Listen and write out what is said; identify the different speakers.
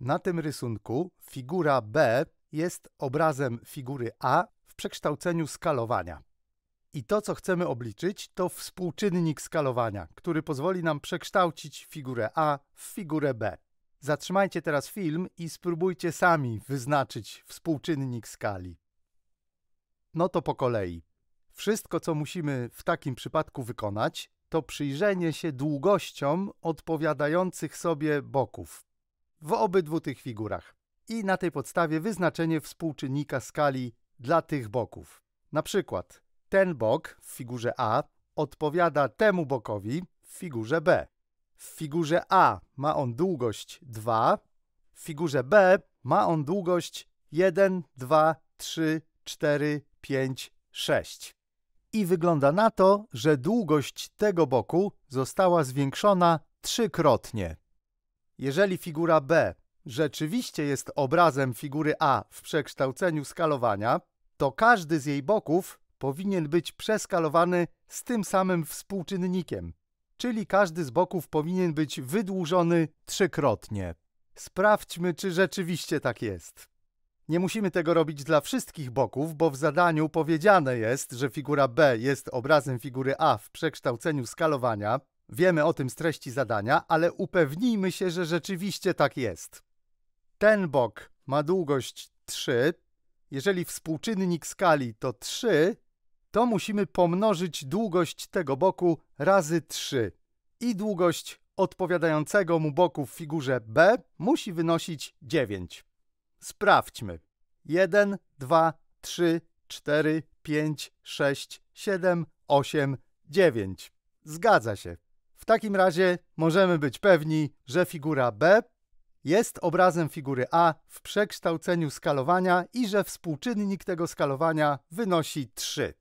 Speaker 1: Na tym rysunku figura B jest obrazem figury A w przekształceniu skalowania. I to, co chcemy obliczyć, to współczynnik skalowania, który pozwoli nam przekształcić figurę A w figurę B. Zatrzymajcie teraz film i spróbujcie sami wyznaczyć współczynnik skali. No to po kolei. Wszystko, co musimy w takim przypadku wykonać, to przyjrzenie się długościom odpowiadających sobie boków w obydwu tych figurach. I na tej podstawie wyznaczenie współczynnika skali dla tych boków. Na przykład ten bok w figurze A odpowiada temu bokowi w figurze B. W figurze A ma on długość 2, w figurze B ma on długość 1, 2, 3, 4, 5, 6. I wygląda na to, że długość tego boku została zwiększona trzykrotnie. Jeżeli figura B rzeczywiście jest obrazem figury A w przekształceniu skalowania, to każdy z jej boków powinien być przeskalowany z tym samym współczynnikiem, czyli każdy z boków powinien być wydłużony trzykrotnie. Sprawdźmy, czy rzeczywiście tak jest. Nie musimy tego robić dla wszystkich boków, bo w zadaniu powiedziane jest, że figura B jest obrazem figury A w przekształceniu skalowania, Wiemy o tym z treści zadania, ale upewnijmy się, że rzeczywiście tak jest. Ten bok ma długość 3. Jeżeli współczynnik skali to 3, to musimy pomnożyć długość tego boku razy 3. I długość odpowiadającego mu boku w figurze B musi wynosić 9. Sprawdźmy. 1, 2, 3, 4, 5, 6, 7, 8, 9. Zgadza się. W takim razie możemy być pewni, że figura B jest obrazem figury A w przekształceniu skalowania i że współczynnik tego skalowania wynosi 3.